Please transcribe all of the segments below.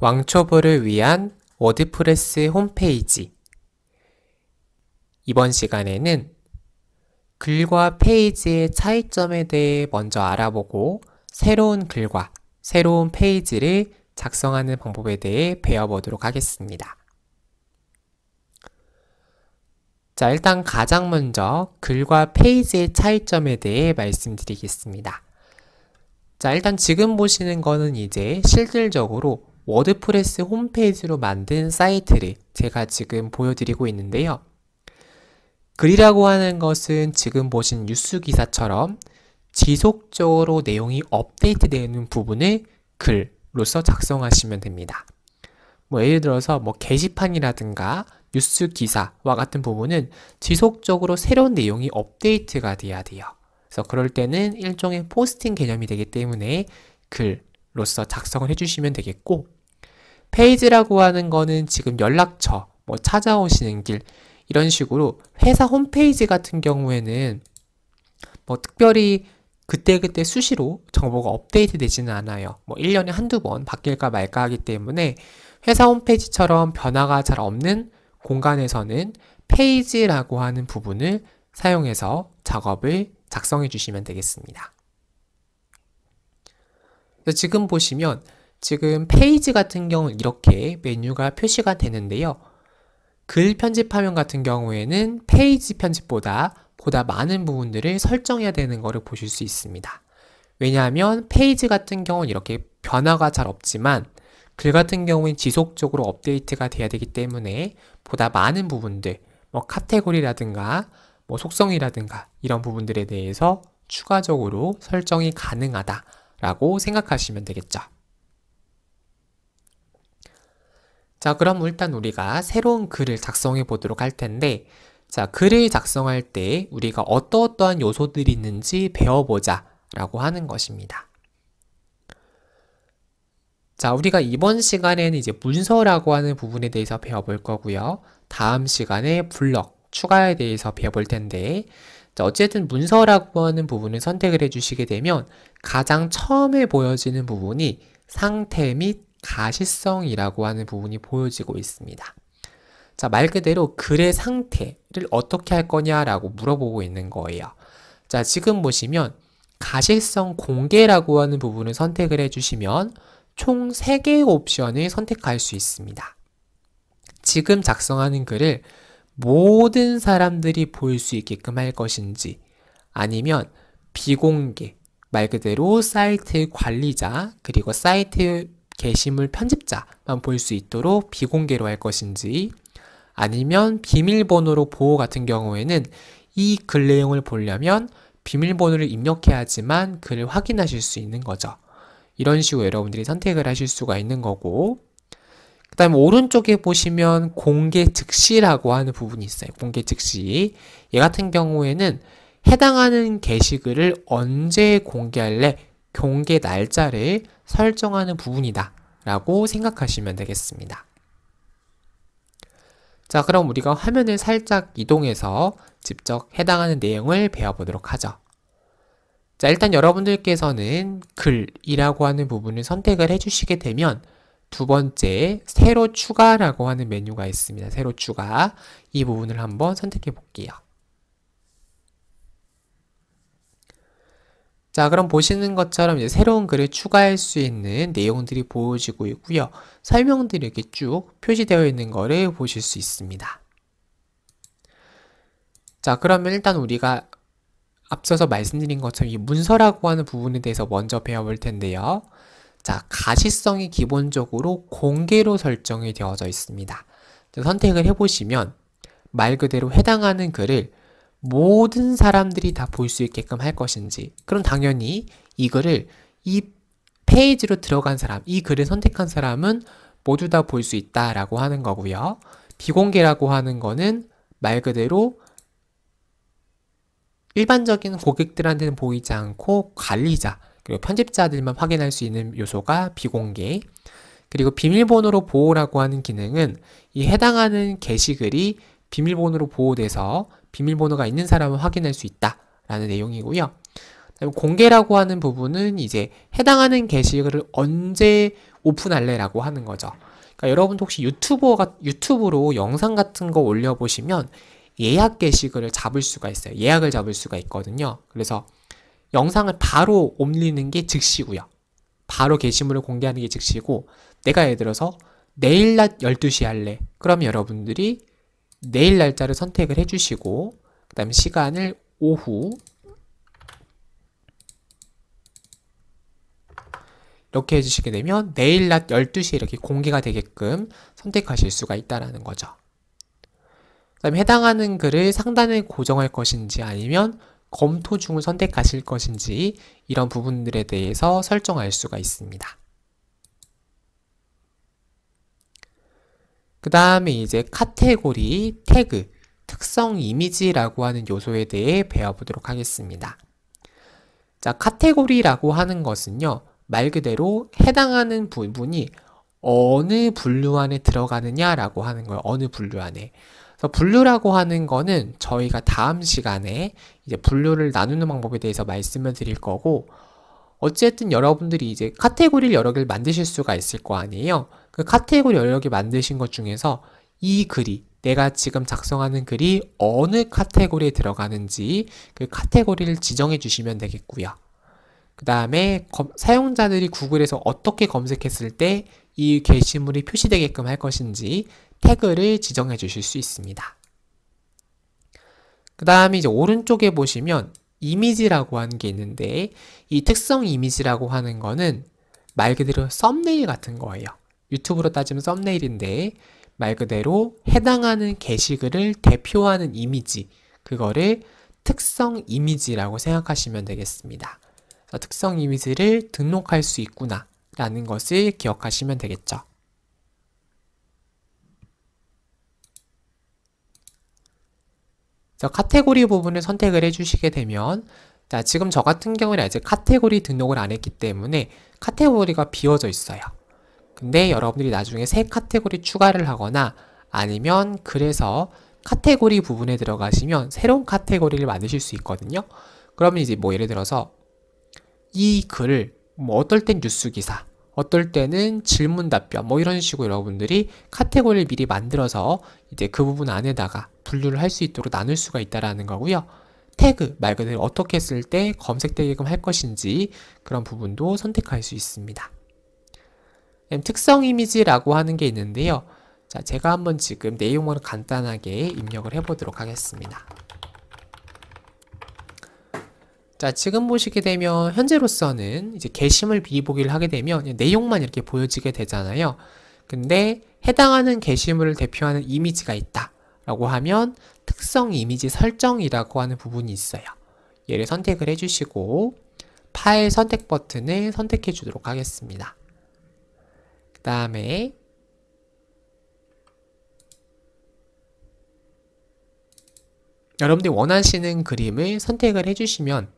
왕초보를 위한 워드프레스 홈페이지 이번 시간에는 글과 페이지의 차이점에 대해 먼저 알아보고 새로운 글과 새로운 페이지를 작성하는 방법에 대해 배워보도록 하겠습니다. 자, 일단 가장 먼저 글과 페이지의 차이점에 대해 말씀드리겠습니다. 자, 일단 지금 보시는 거는 이제 실질적으로 워드프레스 홈페이지로 만든 사이트를 제가 지금 보여드리고 있는데요. 글이라고 하는 것은 지금 보신 뉴스 기사처럼 지속적으로 내용이 업데이트되는 부분을 글로서 작성하시면 됩니다. 뭐 예를 들어서 뭐 게시판이라든가 뉴스 기사와 같은 부분은 지속적으로 새로운 내용이 업데이트가 돼야 돼요. 그래서 그럴 때는 일종의 포스팅 개념이 되기 때문에 글로서 작성을 해주시면 되겠고 페이지라고 하는 거는 지금 연락처, 뭐 찾아오시는 길 이런 식으로 회사 홈페이지 같은 경우에는 뭐 특별히 그때그때 수시로 정보가 업데이트 되지는 않아요. 뭐 1년에 한두 번 바뀔까 말까 하기 때문에 회사 홈페이지처럼 변화가 잘 없는 공간에서는 페이지라고 하는 부분을 사용해서 작업을 작성해 주시면 되겠습니다. 지금 보시면 지금 페이지 같은 경우 이렇게 메뉴가 표시가 되는데요. 글 편집 화면 같은 경우에는 페이지 편집보다 보다 많은 부분들을 설정해야 되는 것을 보실 수 있습니다. 왜냐하면 페이지 같은 경우는 이렇게 변화가 잘 없지만 글 같은 경우는 지속적으로 업데이트가 돼야 되기 때문에 보다 많은 부분들, 뭐 카테고리라든가 뭐 속성이라든가 이런 부분들에 대해서 추가적으로 설정이 가능하다라고 생각하시면 되겠죠. 자, 그럼 일단 우리가 새로운 글을 작성해 보도록 할 텐데 자, 글을 작성할 때 우리가 어떠어떠한 요소들이 있는지 배워보자 라고 하는 것입니다. 자, 우리가 이번 시간에는 이제 문서라고 하는 부분에 대해서 배워볼 거고요. 다음 시간에 블럭, 추가에 대해서 배워볼 텐데 자, 어쨌든 문서라고 하는 부분을 선택을 해주시게 되면 가장 처음에 보여지는 부분이 상태 및 가시성이라고 하는 부분이 보여지고 있습니다. 자, 말 그대로 글의 상태를 어떻게 할 거냐라고 물어보고 있는 거예요. 자, 지금 보시면 가시성 공개라고 하는 부분을 선택을 해주시면 총 3개의 옵션을 선택할 수 있습니다. 지금 작성하는 글을 모든 사람들이 볼 수 있게끔 할 것인지 아니면 비공개, 말 그대로 사이트 관리자 그리고 사이트 게시물 편집자만 볼 수 있도록 비공개로 할 것인지 아니면 비밀번호로 보호 같은 경우에는 이 글 내용을 보려면 비밀번호를 입력해야지만 글을 확인하실 수 있는 거죠. 이런 식으로 여러분들이 선택을 하실 수가 있는 거고 그 다음에 오른쪽에 보시면 공개 즉시라고 하는 부분이 있어요. 공개 즉시 얘 같은 경우에는 해당하는 게시글을 언제 공개할래? 경계 날짜를 설정하는 부분이다 라고 생각하시면 되겠습니다. 자 그럼 우리가 화면을 살짝 이동해서 직접 해당하는 내용을 배워보도록 하죠. 자 일단 여러분들께서는 글이라고 하는 부분을 선택을 해주시게 되면 두 번째 새로 추가라고 하는 메뉴가 있습니다. 새로 추가 이 부분을 한번 선택해 볼게요. 자 그럼 보시는 것처럼 이제 새로운 글을 추가할 수 있는 내용들이 보여지고 있고요. 설명들이 이렇게 쭉 표시되어 있는 거를 보실 수 있습니다. 자 그러면 일단 우리가 앞서서 말씀드린 것처럼 이 문서라고 하는 부분에 대해서 먼저 배워볼 텐데요. 자, 가시성이 기본적으로 공개로 설정이 되어져 있습니다. 선택을 해보시면 말 그대로 해당하는 글을 모든 사람들이 다 볼 수 있게끔 할 것인지 그럼 당연히 이 글을 이 페이지로 들어간 사람, 이 글을 선택한 사람은 모두 다 볼 수 있다라고 하는 거고요. 비공개라고 하는 거는 말 그대로 일반적인 고객들한테는 보이지 않고 관리자 그리고 편집자들만 확인할 수 있는 요소가 비공개 그리고 비밀번호로 보호라고 하는 기능은 이 해당하는 게시글이 비밀번호로 보호돼서 비밀번호가 있는 사람은 확인할 수 있다라는 내용이고요. 공개라고 하는 부분은 이제 해당하는 게시글을 언제 오픈할래라고 하는 거죠. 그러니까 여러분도 혹시 유튜버가 유튜브로 영상 같은 거 올려보시면 예약 게시글을 잡을 수가 있어요. 예약을 잡을 수가 있거든요. 그래서 영상을 바로 올리는 게 즉시고요. 바로 게시물을 공개하는 게 즉시고 내가 예를 들어서 내일 낮 12시 할래. 그럼 여러분들이 내일 날짜를 선택을 해주시고 그 다음 시간을 오후 이렇게 해주시게 되면 내일 낮 12시에 이렇게 공개가 되게끔 선택하실 수가 있다는 거죠. 그 다음에 해당하는 글을 상단에 고정할 것인지 아니면 검토 중을 선택하실 것인지 이런 부분들에 대해서 설정할 수가 있습니다. 그 다음에 이제 카테고리, 태그, 특성 이미지라고 하는 요소에 대해 배워보도록 하겠습니다. 자, 카테고리라고 하는 것은요, 말 그대로 해당하는 부분이 어느 분류 안에 들어가느냐라고 하는 거예요. 어느 분류 안에. 그래서 분류라고 하는 거는 저희가 다음 시간에 이제 분류를 나누는 방법에 대해서 말씀을 드릴 거고, 어쨌든 여러분들이 이제 카테고리를 여러 개를 만드실 수가 있을 거 아니에요. 그 카테고리 연력이 만드신 것 중에서 이 글이 내가 지금 작성하는 글이 어느 카테고리에 들어가는지 그 카테고리를 지정해 주시면 되겠고요. 그 다음에 사용자들이 구글에서 어떻게 검색했을 때 이 게시물이 표시되게끔 할 것인지 태그를 지정해 주실 수 있습니다. 그 다음에 이제 오른쪽에 보시면 이미지라고 하는 게 있는데 이 특성 이미지라고 하는 거는 말 그대로 썸네일 같은 거예요. 유튜브로 따지면 썸네일인데 말 그대로 해당하는 게시글을 대표하는 이미지 그거를 특성 이미지라고 생각하시면 되겠습니다. 특성 이미지를 등록할 수 있구나 라는 것을 기억하시면 되겠죠. 자, 카테고리 부분을 선택을 해주시게 되면 자, 지금 저 같은 경우는 아직 카테고리 등록을 안 했기 때문에 카테고리가 비어져 있어요. 근데 여러분들이 나중에 새 카테고리 추가를 하거나 아니면 그래서 카테고리 부분에 들어가시면 새로운 카테고리를 만드실 수 있거든요. 그러면 이제 뭐 예를 들어서 이 글을 뭐 어떨 땐 뉴스 기사, 어떨 때는 질문 답변 뭐 이런 식으로 여러분들이 카테고리를 미리 만들어서 이제 그 부분 안에다가 분류를 할 수 있도록 나눌 수가 있다라는 거고요. 태그 말 그대로 어떻게 쓸 때 검색되게끔 할 것인지 그런 부분도 선택할 수 있습니다. 특성 이미지라고 하는 게 있는데요. 자, 제가 한번 지금 내용을 간단하게 입력을 해보도록 하겠습니다. 자, 지금 보시게 되면 현재로서는 이제 게시물 미보기를 하게 되면 내용만 이렇게 보여지게 되잖아요. 근데 해당하는 게시물을 대표하는 이미지가 있다. 라고 하면 특성 이미지 설정이라고 하는 부분이 있어요. 얘를 선택을 해주시고 파일 선택 버튼을 선택해 주도록 하겠습니다. 다음에 여러분들이 원하시는 그림을 선택을 해주시면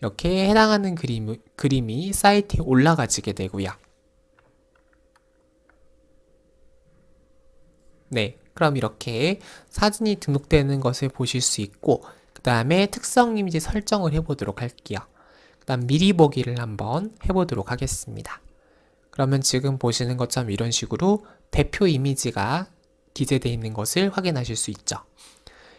이렇게 해당하는 그림, 그림이 사이트에 올라가지게 되고요. 네, 그럼 이렇게 사진이 등록되는 것을 보실 수 있고 그 다음에 특성 이미지 설정을 해보도록 할게요. 그 다음 미리 보기를 한번 해보도록 하겠습니다. 그러면 지금 보시는 것처럼 이런 식으로 대표 이미지가 기재되어 있는 것을 확인하실 수 있죠.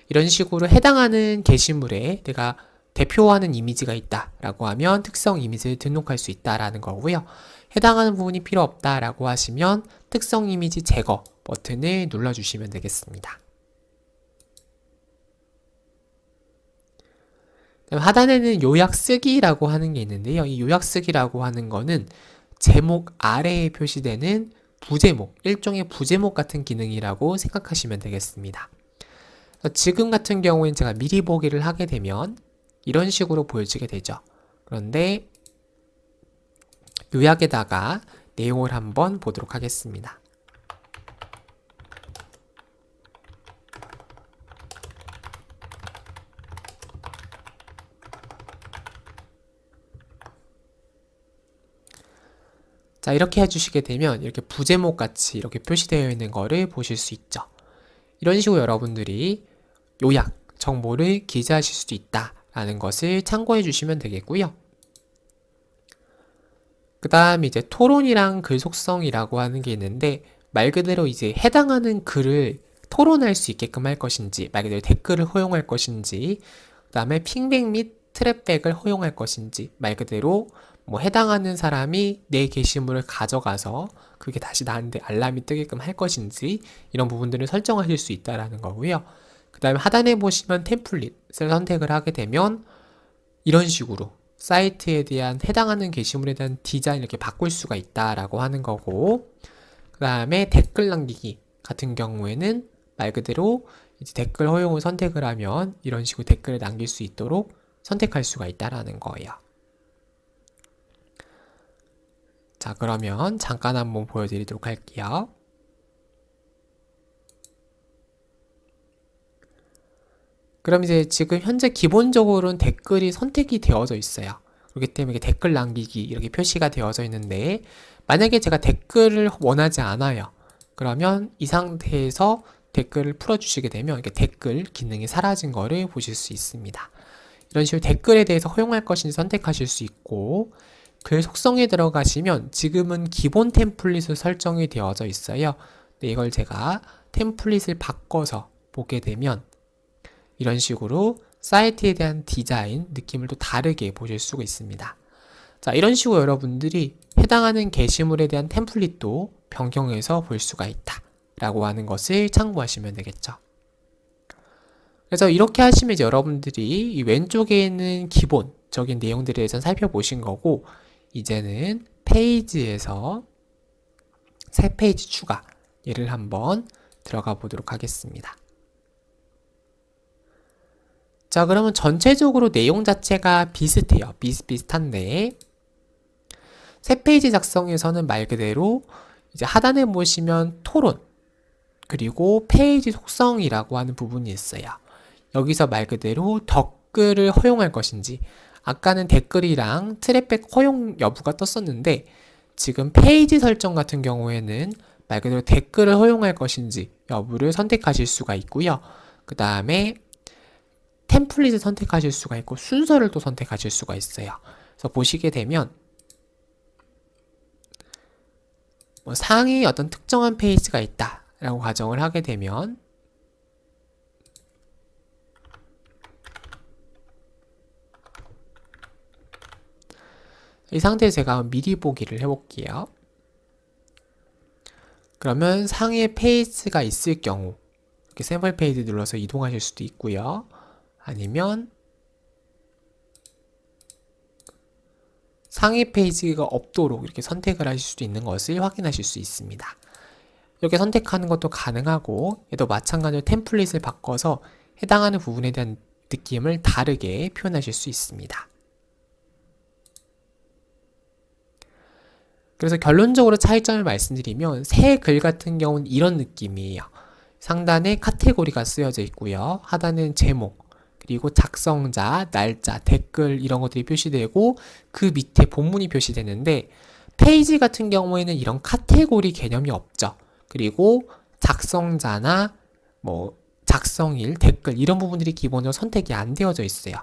이런 식으로 해당하는 게시물에 내가 대표하는 이미지가 있다라고 하면 특성 이미지를 등록할 수 있다라는 거고요. 해당하는 부분이 필요 없다라고 하시면 특성 이미지 제거 버튼을 눌러주시면 되겠습니다. 하단에는 요약 쓰기라고 하는 게 있는데요. 이 요약 쓰기라고 하는 거는 제목 아래에 표시되는 부제목, 일종의 부제목 같은 기능이라고 생각하시면 되겠습니다. 지금 같은 경우엔 제가 미리 보기를 하게 되면 이런 식으로 보여지게 되죠. 그런데 요약에다가 내용을 한번 보도록 하겠습니다. 자 이렇게 해주시게 되면 이렇게 부제목 같이 이렇게 표시되어 있는 거를 보실 수 있죠 이런 식으로 여러분들이 요약 정보를 기재하실 수도 있다라는 것을 참고해 주시면 되겠고요 그 다음 이제 토론이랑 글 속성이라고 하는 게 있는데 말 그대로 이제 해당하는 글을 토론할 수 있게끔 할 것인지 말 그대로 댓글을 허용할 것인지 그 다음에 핑백 및 트랩백을 허용할 것인지 말 그대로 뭐 해당하는 사람이 내 게시물을 가져가서 그게 다시 나한테 알람이 뜨게끔 할 것인지 이런 부분들을 설정하실 수 있다라는 거고요. 그 다음에 하단에 보시면 템플릿을 선택을 하게 되면 이런 식으로 사이트에 대한 해당하는 게시물에 대한 디자인 이렇게 바꿀 수가 있다라고 하는 거고 그 다음에 댓글 남기기 같은 경우에는 말 그대로 댓글 허용을 선택을 하면 이런 식으로 댓글을 남길 수 있도록 선택할 수가 있다라는 거예요. 자 그러면 잠깐 한번 보여드리도록 할게요 그럼 이제 지금 현재 기본적으로는 댓글이 선택이 되어져 있어요 그렇기 때문에 댓글 남기기 이렇게 표시가 되어져 있는데 만약에 제가 댓글을 원하지 않아요 그러면 이 상태에서 댓글을 풀어주시게 되면 이렇게 댓글 기능이 사라진 거를 보실 수 있습니다 이런 식으로 댓글에 대해서 허용할 것인지 선택하실 수 있고 그 속성에 들어가시면 지금은 기본 템플릿으로 설정이 되어져 있어요. 근데 이걸 제가 템플릿을 바꿔서 보게 되면 이런 식으로 사이트에 대한 디자인 느낌을 또 다르게 보실 수가 있습니다. 자 이런 식으로 여러분들이 해당하는 게시물에 대한 템플릿도 변경해서 볼 수가 있다 라고 하는 것을 참고하시면 되겠죠. 그래서 이렇게 하시면 이제 여러분들이 왼쪽에 있는 기본적인 내용들에 대해서 살펴보신 거고 이제는 페이지에서 새 페이지 추가 얘를 한번 들어가 보도록 하겠습니다. 자 그러면 전체적으로 내용 자체가 비슷해요. 비슷비슷한데 새 페이지 작성에서는 말 그대로 이제 하단에 보시면 토론 그리고 페이지 속성이라고 하는 부분이 있어요. 여기서 말 그대로 덧글을 허용할 것인지 아까는 댓글이랑 트래픽 허용 여부가 떴었는데 지금 페이지 설정 같은 경우에는 말 그대로 댓글을 허용할 것인지 여부를 선택하실 수가 있고요. 그 다음에 템플릿을 선택하실 수가 있고 순서를 또 선택하실 수가 있어요. 그래서 보시게 되면 뭐 상위 어떤 특정한 페이지가 있다라고 가정을 하게 되면 이 상태에서 제가 미리 보기를 해볼게요. 그러면 상에 위 페이지가 있을 경우 이렇게 샘플 페이지 눌러서 이동하실 수도 있고요. 아니면 상위 페이지가 없도록 이렇게 선택을 하실 수도 있는 것을 확인하실 수 있습니다. 이렇게 선택하는 것도 가능하고 얘도 마찬가지로 템플릿을 바꿔서 해당하는 부분에 대한 느낌을 다르게 표현하실 수 있습니다. 그래서 결론적으로 차이점을 말씀드리면 새 글 같은 경우는 이런 느낌이에요. 상단에 카테고리가 쓰여져 있고요. 하단은 제목, 그리고 작성자, 날짜, 댓글 이런 것들이 표시되고 그 밑에 본문이 표시되는데 페이지 같은 경우에는 이런 카테고리 개념이 없죠. 그리고 작성자나 뭐 작성일, 댓글 이런 부분들이 기본적으로 선택이 안 되어져 있어요.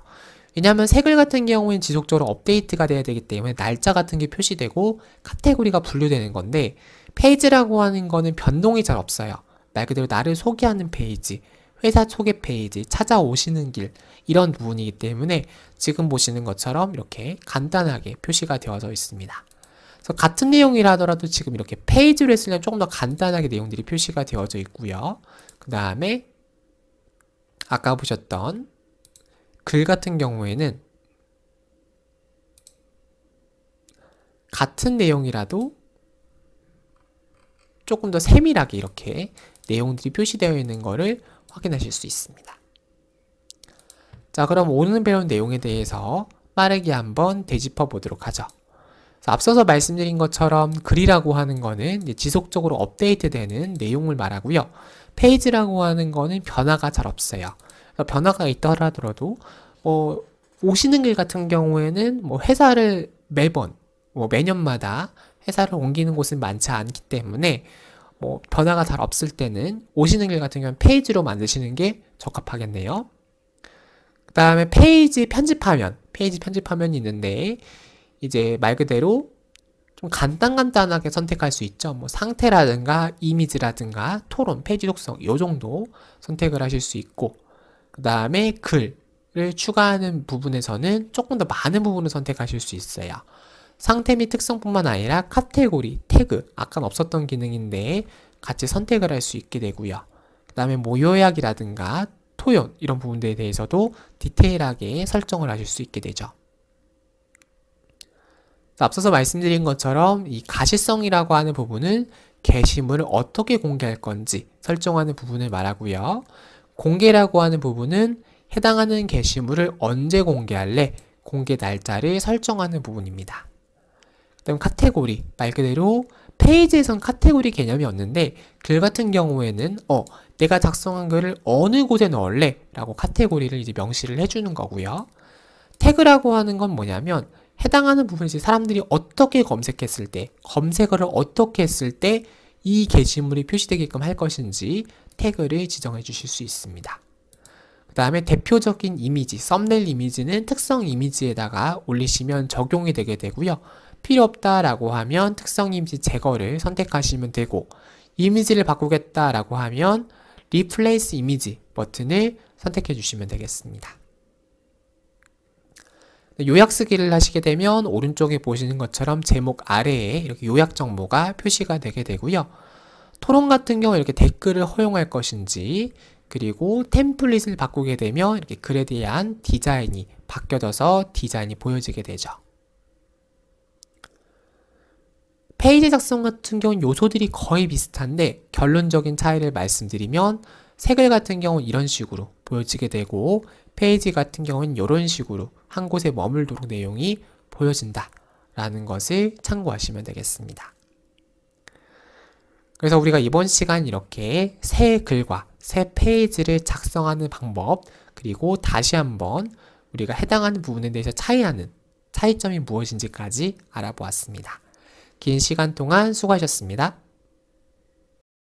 왜냐하면 색을 같은 경우에는 지속적으로 업데이트가 돼야 되기 때문에 날짜 같은 게 표시되고 카테고리가 분류되는 건데 페이지라고 하는 거는 변동이 잘 없어요. 말 그대로 나를 소개하는 페이지, 회사 소개 페이지, 찾아오시는 길 이런 부분이기 때문에 지금 보시는 것처럼 이렇게 간단하게 표시가 되어져 있습니다. 그래서 같은 내용이라 하더라도 지금 이렇게 페이지로 했으면 조금 더 간단하게 내용들이 표시가 되어져 있고요. 그 다음에 아까 보셨던 글 같은 경우에는 같은 내용이라도 조금 더 세밀하게 이렇게 내용들이 표시되어 있는 것을 확인하실 수 있습니다. 자 그럼 오늘 배운 내용에 대해서 빠르게 한번 되짚어 보도록 하죠. 앞서서 말씀드린 것처럼 글이라고 하는 거는 지속적으로 업데이트되는 내용을 말하고요. 페이지라고 하는 거는 변화가 잘 없어요. 그러니까 변화가 있더라 하더라도 뭐 오시는 길 같은 경우에는 뭐 회사를 매번 뭐 매년마다 회사를 옮기는 곳은 많지 않기 때문에 뭐 변화가 잘 없을 때는 오시는 길 같은 경우는 페이지로 만드시는 게 적합하겠네요. 그 다음에 페이지 편집화면, 페이지 편집화면이 있는데 이제 말 그대로 좀 간단간단하게 선택할 수 있죠. 뭐 상태라든가 이미지라든가 토론, 페이지 속성 이 정도 선택을 하실 수 있고 그 다음에 글을 추가하는 부분에서는 조금 더 많은 부분을 선택하실 수 있어요. 상태 및 특성뿐만 아니라 카테고리, 태그, 아까 없었던 기능인데 같이 선택을 할 수 있게 되고요. 그 다음에 모요약이라든가 토연 이런 부분들에 대해서도 디테일하게 설정을 하실 수 있게 되죠. 앞서서 말씀드린 것처럼 이 가시성이라고 하는 부분은 게시물을 어떻게 공개할 건지 설정하는 부분을 말하고요. 공개라고 하는 부분은 해당하는 게시물을 언제 공개할래? 공개 날짜를 설정하는 부분입니다. 그다음 카테고리, 말 그대로 페이지에선 카테고리 개념이 없는데 글 같은 경우에는 어 내가 작성한 글을 어느 곳에 넣을래? 라고 카테고리를 이제 명시를 해주는 거고요. 태그라고 하는 건 뭐냐면 해당하는 부분이 사람들이 어떻게 검색했을 때 검색어를 어떻게 했을 때 이 게시물이 표시되게끔 할 것인지 태그를 지정해 주실 수 있습니다. 그 다음에 대표적인 이미지, 썸네일 이미지는 특성 이미지에다가 올리시면 적용이 되게 되고요. 필요 없다라고 하면 특성 이미지 제거를 선택하시면 되고 이미지를 바꾸겠다라고 하면 r e 리플레이스 이미지 버튼을 선택해 주시면 되겠습니다. 네, 요약 쓰기를 하시게 되면 오른쪽에 보시는 것처럼 제목 아래에 이렇게 요약 정보가 표시가 되게 되고요. 토론 같은 경우 이렇게 댓글을 허용할 것인지 그리고 템플릿을 바꾸게 되면 이렇게 글에 대한 디자인이 바뀌어져서 디자인이 보여지게 되죠. 페이지 작성 같은 경우 요소들이 거의 비슷한데 결론적인 차이를 말씀드리면 색을 같은 경우 는 이런 식으로 보여지게 되고 페이지 같은 경우는 이런 식으로 한 곳에 머물도록 내용이 보여진다 라는 것을 참고하시면 되겠습니다. 그래서 우리가 이번 시간 이렇게 새 글과 새 페이지를 작성하는 방법 그리고 다시 한번 우리가 해당하는 부분에 대해서 차이하는 차이점이 무엇인지까지 알아보았습니다. 긴 시간 동안 수고하셨습니다.